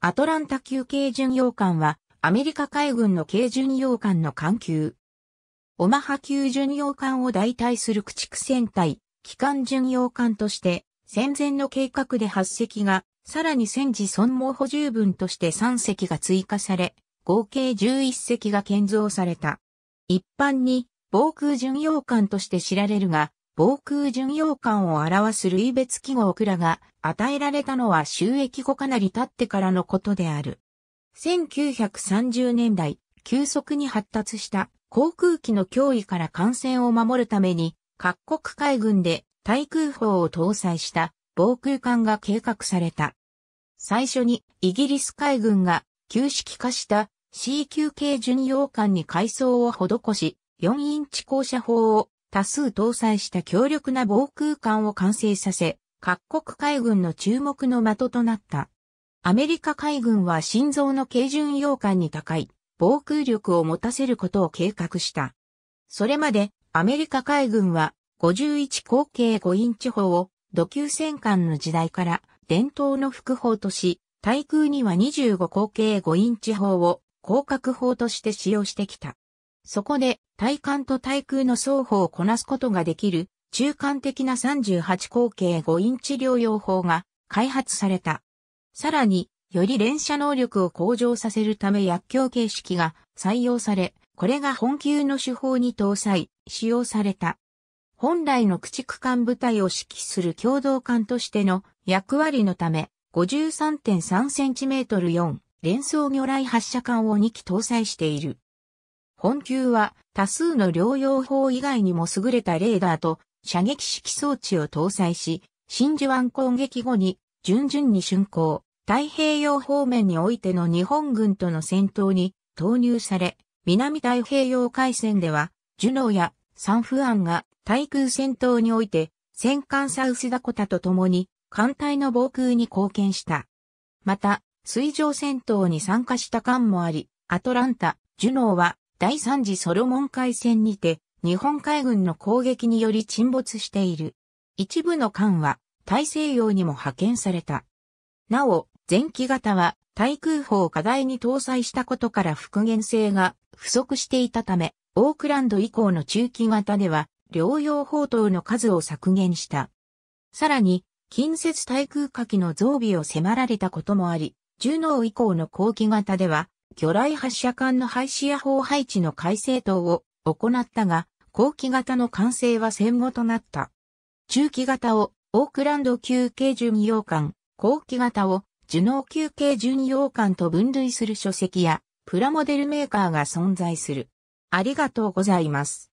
アトランタ級軽巡洋艦は、アメリカ海軍の軽巡洋艦の艦級。オマハ級巡洋艦を代替する駆逐戦隊、機関巡洋艦として、戦前の計画で8隻が、さらに戦時損耗補充分として3隻が追加され、合計11隻が建造された。一般に、防空巡洋艦として知られるが、防空巡洋艦を表す類別記号クラが与えられたのは収益後かなり経ってからのことである。1930年代、急速に発達した航空機の脅威から艦船を守るために各国海軍で対空砲を搭載した防空艦が計画された。最初にイギリス海軍が旧式化した C 級系巡洋艦に改装を施し、4インチ降車砲を多数搭載した強力な防空艦を完成させ、各国海軍の注目の的となった。アメリカ海軍は心臓の軽巡洋艦に高い防空力を持たせることを計画した。それまでアメリカ海軍は51口径5インチ砲を土級戦艦の時代から伝統の副砲とし、対空には25口径5インチ砲を広角砲として使用してきた。そこで、対艦と対空の双方をこなすことができる、中間的な38口径5インチ療養法が開発された。さらに、より連射能力を向上させるため薬莢形式が採用され、これが本級の手法に搭載、使用された。本来の駆逐艦部隊を指揮する共同艦としての役割のため、53.3cm4 連装魚雷発射艦を2機搭載している。本級は多数の療養法以外にも優れたレーダーと射撃式装置を搭載し、真珠湾攻撃後に順々に竣工、太平洋方面においての日本軍との戦闘に投入され、南太平洋海戦では、ジュノーやサンフアンが対空戦闘において、戦艦サウスダコタと共に艦隊の防空に貢献した。また、水上戦闘に参加した艦もあり、アトランタ、ジュノーは第三次ソロモン海戦にて、日本海軍の攻撃により沈没している。一部の艦は、大西洋にも派遣された。なお、前期型は、対空砲を課題に搭載したことから復元性が不足していたため、オークランド以降の中期型では、療養砲塔の数を削減した。さらに、近接対空火器の増備を迫られたこともあり、1能以降の後期型では、魚雷発射管の廃止や砲配置の改正等を行ったが、後期型の完成は戦後となった。中期型をオークランド級軽巡洋艦、後期型をジュノー級軽巡洋艦と分類する書籍やプラモデルメーカーが存在する。ありがとうございます。